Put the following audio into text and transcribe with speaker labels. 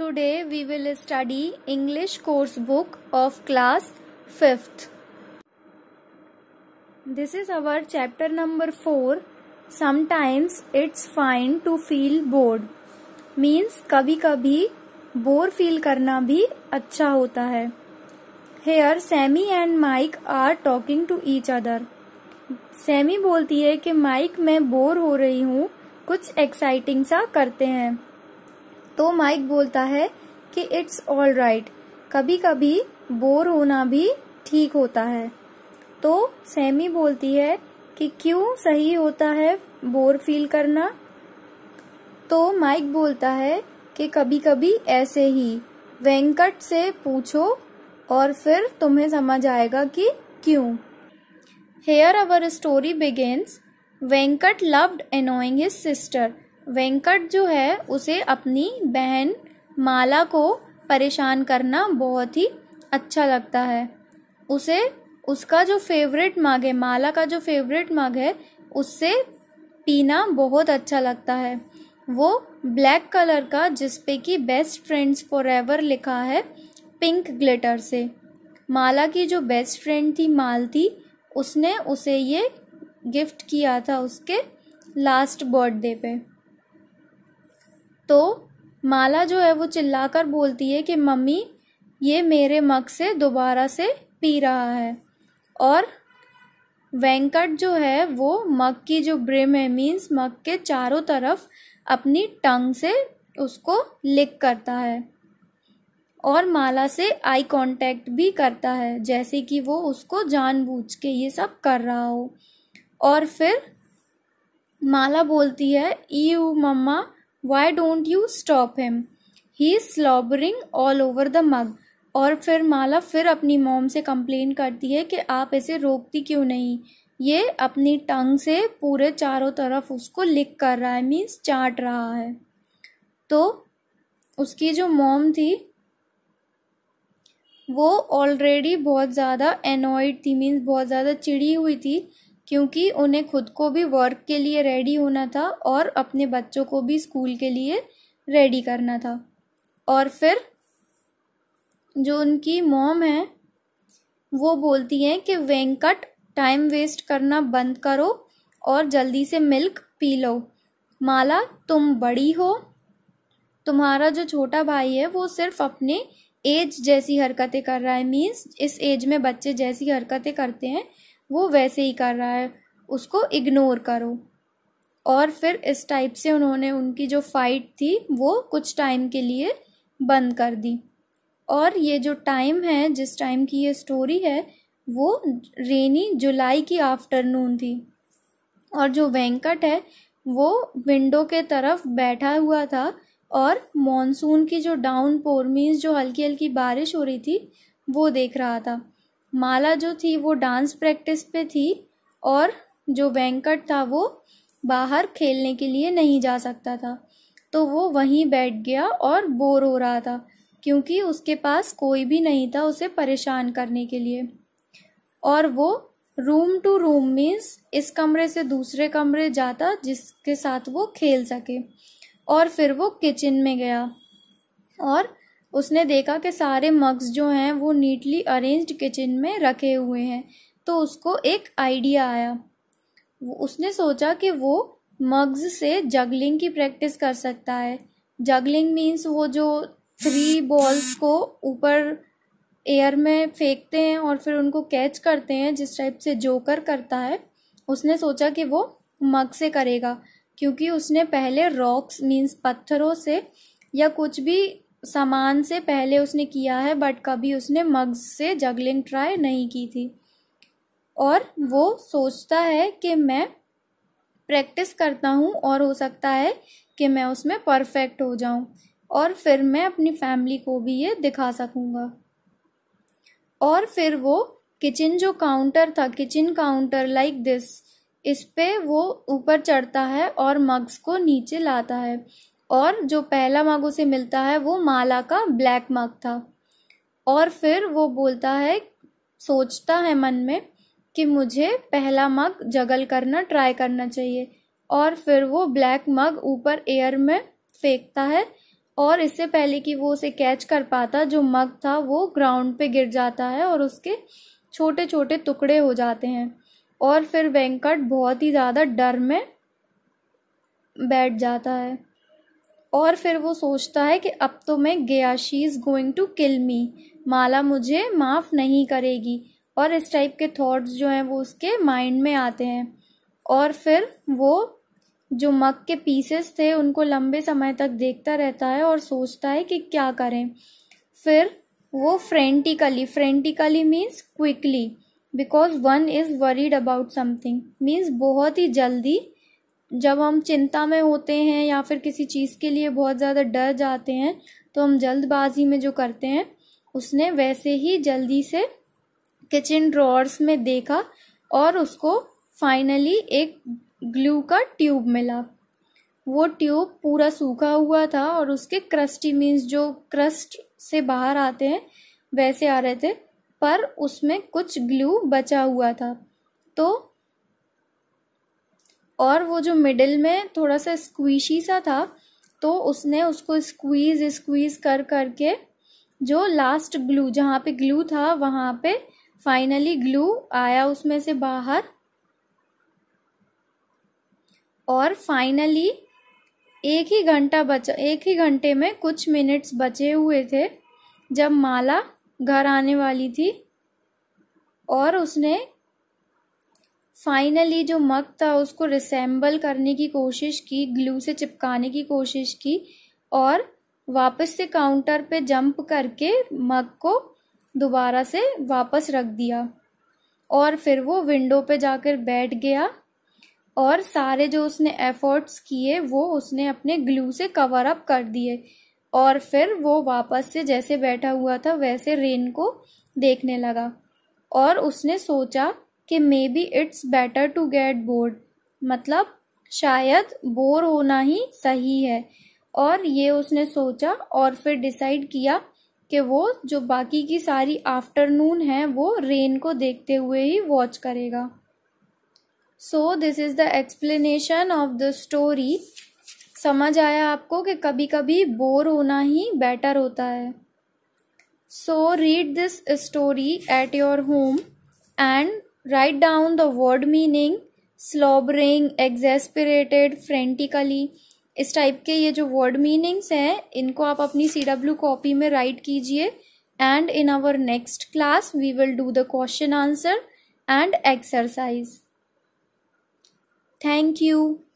Speaker 1: Today we will study English course book of class 5th. This is our chapter number 4. Sometimes it's fine to feel bored. Means कभी कभी bore feel करना भी अच्छा होता है Here Sammy and Mike are talking to each other. Sammy बोलती है कि माइक मैं बोर हो रही हूँ कुछ एक्साइटिंग सा करते हैं तो माइक बोलता है कि इट्स ऑल राइट कभी कभी बोर होना भी ठीक होता है तो सैमी बोलती है कि क्यों सही होता है बोर फील करना तो माइक बोलता है कि कभी कभी ऐसे ही वेंकट से पूछो और फिर तुम्हें समझ आएगा कि क्यों here our story begins Venkat loved annoying his sister Venkat जो है उसे अपनी बहन माला को परेशान करना बहुत ही अच्छा लगता है उसे उसका जो फेवरेट मग है माला का जो फेवरेट मग है उससे पीना बहुत अच्छा लगता है वो ब्लैक कलर का जिसपे कि बेस्ट फ्रेंड्स फॉर एवर लिखा है पिंक ग्लिटर से माला की जो बेस्ट फ्रेंड थी मालती उसने उसे ये गिफ्ट किया था उसके लास्ट बर्थडे पे तो माला जो है वो चिल्लाकर बोलती है कि मम्मी ये मेरे मग से दोबारा से पी रहा है और वेंकट जो है वो मग की जो ब्रिम है मीन्स मग के चारों तरफ अपनी टंग से उसको लिक करता है और माला से आई कांटेक्ट भी करता है जैसे कि वो उसको जानबूझ के ये सब कर रहा हो और फिर माला बोलती है ew mama why don't you stop him he is slobbering all over the mug और फिर माला फिर अपनी मोम से कंप्लेन करती है कि आप इसे रोकती क्यों नहीं ये अपनी टंग से पूरे चारों तरफ उसको लिक कर रहा है मीन्स चाट रहा है तो उसकी जो मोम थी वो ऑलरेडी बहुत ज़्यादा एनॉयड थी मीन्स बहुत ज़्यादा चिड़ी हुई थी क्योंकि उन्हें खुद को भी वर्क के लिए रेडी होना था और अपने बच्चों को भी स्कूल के लिए रेडी करना था और फिर जो उनकी मॉम है वो बोलती हैं कि वेंकट टाइम वेस्ट करना बंद करो और जल्दी से मिल्क पी लो माला तुम बड़ी हो तुम्हारा जो छोटा भाई है वो सिर्फ अपने एज जैसी हरकतें कर रहा है मीन्स इस एज में बच्चे जैसी हरकतें करते हैं वो वैसे ही कर रहा है उसको इग्नोर करो और फिर इस टाइप से उन्होंने उनकी जो फाइट थी वो कुछ टाइम के लिए बंद कर दी और ये जो टाइम है जिस टाइम की ये स्टोरी है वो रेनी जुलाई की आफ्टरनून थी और जो वेंकट है वो विंडो के तरफ बैठा हुआ था और मॉनसून की जो डाउन पोर मीन्स जो हल्की हल्की बारिश हो रही थी वो देख रहा था माला जो थी वो डांस प्रैक्टिस पे थी और जो वेंकट था वो बाहर खेलने के लिए नहीं जा सकता था तो वो वहीं बैठ गया और बोर हो रहा था क्योंकि उसके पास कोई भी नहीं था उसे परेशान करने के लिए और वो रूम टू रूम मीन्स इस कमरे से दूसरे कमरे जाता जिसके साथ वो खेल सके और फिर वो किचन में गया और उसने देखा कि सारे मग्स जो हैं वो नीटली अरेंज्ड किचन में रखे हुए हैं तो उसको एक आइडिया आया उसने सोचा कि वो मग्स से जगलिंग की प्रैक्टिस कर सकता है जगलिंग मीन्स वो जो थ्री बॉल्स को ऊपर एयर में फेंकते हैं और फिर उनको कैच करते हैं जिस टाइप से जोकर करता है उसने सोचा कि वो मग से करेगा क्योंकि उसने पहले रॉक्स मीन्स पत्थरों से या कुछ भी सामान से पहले उसने किया है बट कभी उसने मग्स से जगलिंग ट्राई नहीं की थी और वो सोचता है कि मैं प्रैक्टिस करता हूँ और हो सकता है कि मैं उसमें परफेक्ट हो जाऊँ और फिर मैं अपनी फैमिली को भी ये दिखा सकूँगा और फिर वो किचन जो काउंटर था किचन काउंटर लाइक दिस इस पे वो ऊपर चढ़ता है और मग्स को नीचे लाता है और जो पहला मग उसे मिलता है वो माला का ब्लैक मग था और फिर वो बोलता है सोचता है मन में कि मुझे पहला मग जगल करना ट्राई करना चाहिए और फिर वो ब्लैक मग ऊपर एयर में फेंकता है और इससे पहले कि वो उसे कैच कर पाता जो मग था वो ग्राउंड पे गिर जाता है और उसके छोटे छोटे टुकड़े हो जाते हैं और फिर वेंकट बहुत ही ज़्यादा डर में बैठ जाता है और फिर वो सोचता है कि अब तो मैं गया she is going to kill me Mala मुझे माफ़ नहीं करेगी और इस टाइप के थॉट्स जो हैं वो उसके माइंड में आते हैं और फिर वो जो मग के पीसेस थे उनको लंबे समय तक देखता रहता है और सोचता है कि क्या करें फिर वो frantically frantically means quickly because one is worried about something means बहुत ही जल्दी जब हम चिंता में होते हैं या फिर किसी चीज़ के लिए बहुत ज़्यादा डर जाते हैं तो हम जल्दबाजी में जो करते हैं उसने वैसे ही जल्दी से किचन ड्रॉर्स में देखा और उसको फाइनली एक ग्लू का ट्यूब मिला वो ट्यूब पूरा सूखा हुआ था और उसके क्रस्टी मीन्स जो क्रस्ट से बाहर आते हैं वैसे आ रहे थे पर उसमें कुछ ग्लू बचा हुआ था तो और वो जो मिडिल में थोड़ा सा स्क्वीशी सा था तो उसने उसको स्क्वीज स्क्वीज कर करके जो लास्ट ग्लू जहाँ पे ग्लू था वहाँ पे फाइनली ग्लू आया उसमें से बाहर और फाइनली एक ही घंटा बचा एक ही घंटे में कुछ मिनट्स बचे हुए थे जब माला घर आने वाली थी और उसने फाइनली जो मग था उसको रिसेंबल करने की कोशिश की ग्लू से चिपकाने की कोशिश की और वापस से काउंटर पे जंप करके मग को दोबारा से वापस रख दिया और फिर वो विंडो पे जाकर बैठ गया और सारे जो उसने एफर्ट्स किए वो उसने अपने ग्लू से कवर अप कर दिए और फिर वो वापस से जैसे बैठा हुआ था वैसे रेन को देखने लगा और उसने सोचा कि maybe it's better to get bored मतलब शायद बोर होना ही सही है और ये उसने सोचा और फिर डिसाइड किया कि वो जो बाकी की सारी आफ्टरनून है वो रेन को देखते हुए ही वॉच करेगा so this is the explanation of the story समझ आया आपको कि कभी कभी बोर होना ही बेटर होता है so read this story at your home and Write down the word meaning slobbering, exasperated, frantically इस टाइप के ये जो वर्ड मीनिंग्स हैं इनको आप अपनी सी डब्ल्यू कॉपी में राइट कीजिए and in our next class we will do the question answer and exercise thank you